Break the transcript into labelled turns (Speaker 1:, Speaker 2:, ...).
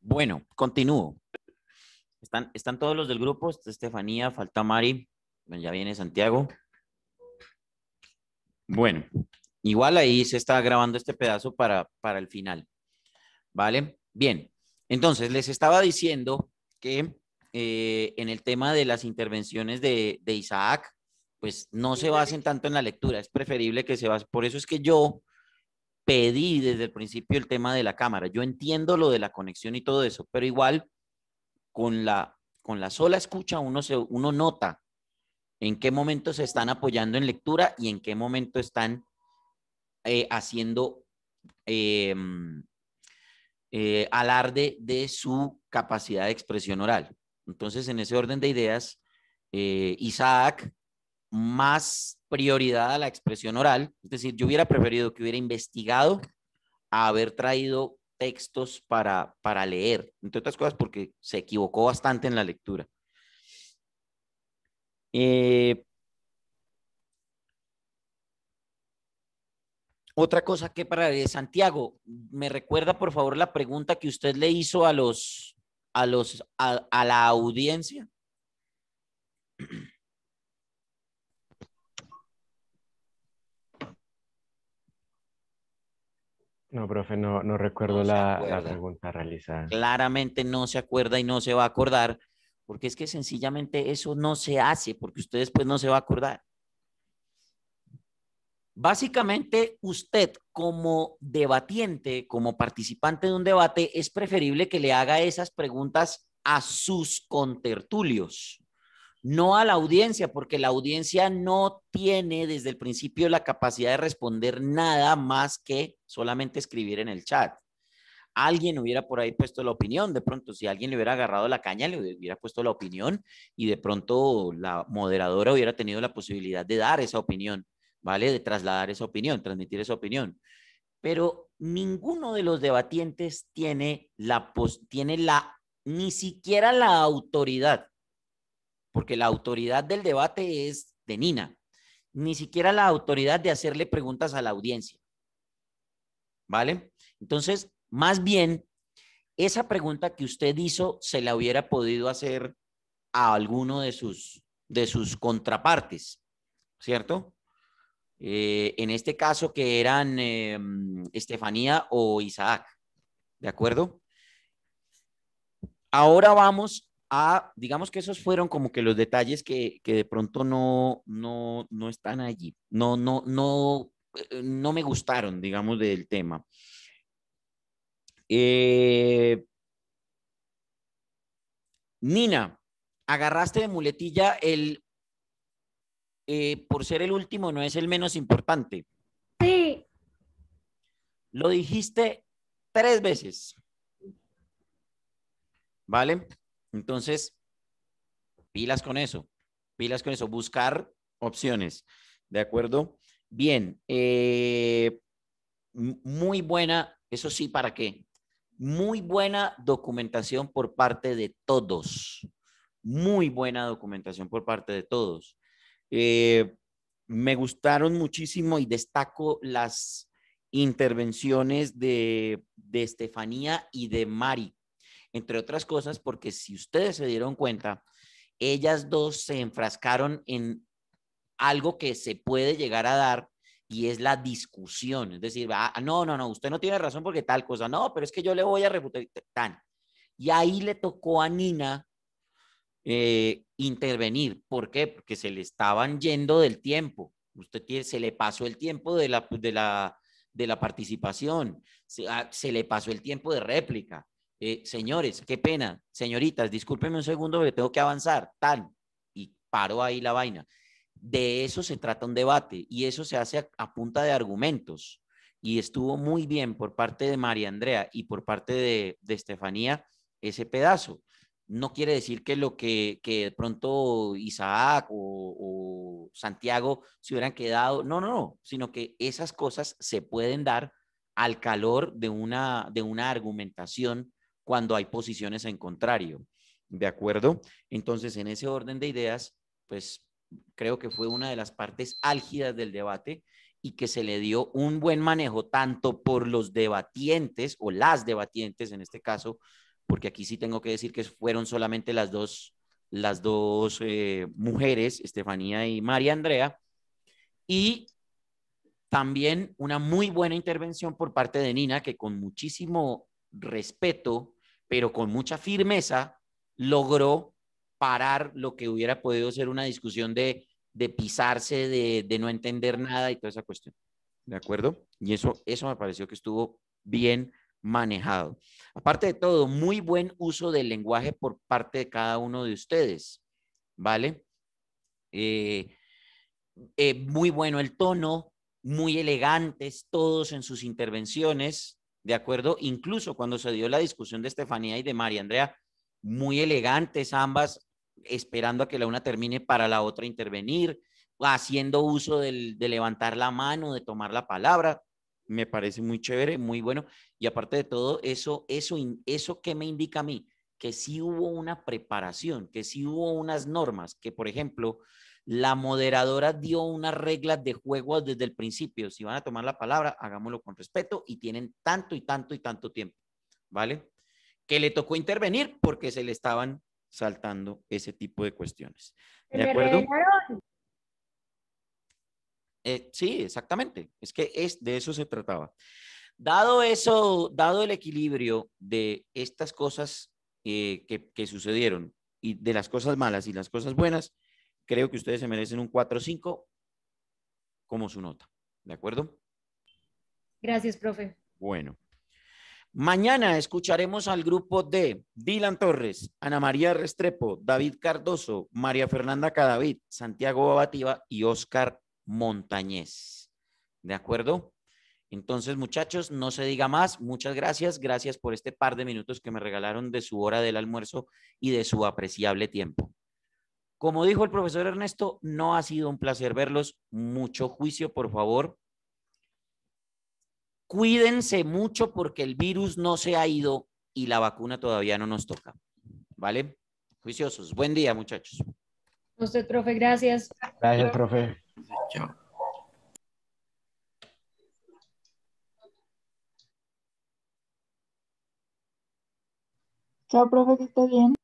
Speaker 1: Bueno, continúo. Están, están todos los del grupo. Estefanía, falta Mari. Ya viene Santiago. Bueno, igual ahí se está grabando este pedazo para, el final. ¿Vale? Bien. Entonces, les estaba diciendo que eh, en el tema de las intervenciones de, de Isaac, pues no se basen tanto en la lectura. Es preferible que se basen. Por eso es que yo pedí desde el principio el tema de la cámara. Yo entiendo lo de la conexión y todo eso, pero igual con la, con la sola escucha uno, se, uno nota en qué momento se están apoyando en lectura y en qué momento están eh, haciendo em, eh, alarde de su capacidad de expresión oral. Entonces, en ese orden de ideas, eh, Isaac más prioridad a la expresión oral. Es decir, yo hubiera preferido que hubiera investigado a haber traído textos para, para leer, entre otras cosas porque se equivocó bastante en la lectura. Eh, otra cosa que para Santiago, me recuerda por favor la pregunta que usted le hizo a los a los a la audiencia. No, profe, no, no recuerdo la, la, pregunta realizada. Claramente no se acuerda y no se va a acordar, porque es que sencillamente eso no se hace, porque usted después no se va a acordar. Básicamente, usted como debatiente, como participante de un debate, es preferible que le haga esas preguntas a sus contertulios no a la audiencia, porque la audiencia no tiene desde el principio la capacidad de responder nada más que solamente escribir en el chat. Alguien hubiera por ahí puesto la opinión, de pronto si alguien le hubiera agarrado la caña, le hubiera puesto la opinión y de pronto la moderadora hubiera tenido la posibilidad de dar esa opinión, ¿vale? De trasladar esa opinión, transmitir esa opinión. Pero ninguno de los debatientes tiene la, tiene la, ni siquiera la autoridad porque la autoridad del debate es de Nina, ni siquiera la autoridad de hacerle preguntas a la audiencia. ¿Vale? Entonces, más bien, esa pregunta que usted hizo se la hubiera podido hacer a alguno de sus, de sus contrapartes, ¿cierto? Eh, en este caso que eran em, Estefanía o Isaac, ¿de acuerdo? Ahora vamos Ah, digamos que esos fueron como que los detalles que, de pronto no, no, están allí, no, no, no, eh, no me gustaron, digamos, del tema. Eh, Nina, agarraste de muletilla el, eh, por ser el último, no es el menos importante. Sí. Lo dijiste tres veces. ¿Vale? Entonces, pilas con eso, pilas con eso, buscar opciones, ¿de acuerdo? Bien, eh, muy buena, eso sí, ¿para qué? Muy buena documentación por parte de todos, muy buena documentación por parte de todos. Eh, me gustaron muchísimo y destaco las intervenciones de, de Estefanía y de Mari entre otras cosas, porque si ustedes se dieron cuenta, ellas dos se enfrascaron en algo que se puede llegar a dar y es la discusión, es decir, ah, ah, no, no, no, usted no tiene razón porque tal cosa, no, pero es que yo le voy a refutar tan. Y ahí le tocó a Nina eh, intervenir, ¿por qué? Porque se le estaban yendo del tiempo, usted se le pasó el tiempo de la, de la, de la participación, se ah, le pasó el tiempo de réplica, eh, señores, qué pena, señoritas, discúlpenme un segundo, que tengo que avanzar, tal, y paro ahí la vaina. De eso se trata un debate y eso se hace a, punta de argumentos. Y estuvo muy bien por parte de María Andrea y por parte de, Estefanía ese pedazo. No quiere decir que lo que, de pronto Isaac o, Santiago se hubieran quedado, no, no, no, sino que esas cosas se pueden dar al calor de una, de una argumentación cuando hay posiciones en contrario. ¿De acuerdo? Entonces, en ese orden de ideas, pues creo que fue una de las partes álgidas del debate y que se le dio un buen manejo tanto por los debatientes o las debatientes en este caso, porque aquí sí tengo que decir que fueron solamente las dos, las dos eh, mujeres, Estefanía y María Andrea, y también una muy buena intervención por parte de Nina, que con muchísimo respeto pero con mucha firmeza logró parar lo que hubiera podido ser una discusión de, pisarse, de, no entender nada y toda esa cuestión. ¿De acuerdo? Y eso, eso me pareció que estuvo bien manejado. Aparte de todo, muy buen uso del lenguaje por parte de cada uno de ustedes, ¿vale? Eh, eh, muy bueno el tono, muy elegantes todos en sus intervenciones, de acuerdo, incluso cuando se dio la discusión de Estefanía y de María Andrea, muy elegantes ambas, esperando a que la una termine para la otra intervenir, haciendo uso de levantar la mano, de tomar la palabra. Me parece muy chévere, muy bueno. Y aparte de todo, eso, eso, eso que me indica a mí, que sí hubo una preparación, que sí hubo unas normas, que por ejemplo, la moderadora dio unas reglas de juego desde el principio. Si van a tomar la palabra, hagámoslo con respeto y tienen tanto y tanto y tanto tiempo, ¿vale? Que le tocó intervenir porque se le estaban saltando ese tipo de cuestiones. ¿De acuerdo? Eh, sí, exactamente. Es que es, de eso se trataba. Dado eso, dado el equilibrio de estas cosas eh, que sucedieron y de las cosas malas y las cosas buenas, creo que ustedes se merecen un 4-5 como su nota. ¿De acuerdo? Gracias, profe. Bueno. Mañana escucharemos al grupo de Dylan Torres, Ana María Restrepo, David Cardoso, María Fernanda Cadavid, Santiago Abativa y Oscar Montañez. ¿De acuerdo? Entonces, muchachos, no se diga más. Muchas gracias. Gracias por este par de minutos que me regalaron de su hora del almuerzo y de su apreciable tiempo. Como dijo el profesor Ernesto, no ha sido un placer verlos. Mucho juicio, por favor. Cuídense mucho porque el virus no se ha ido y la vacuna todavía no nos toca. ¿Vale? Juiciosos. Buen día, muchachos. Usted, profe, gracias. Gracias, profe. Chao. Chao, profe, que está bien.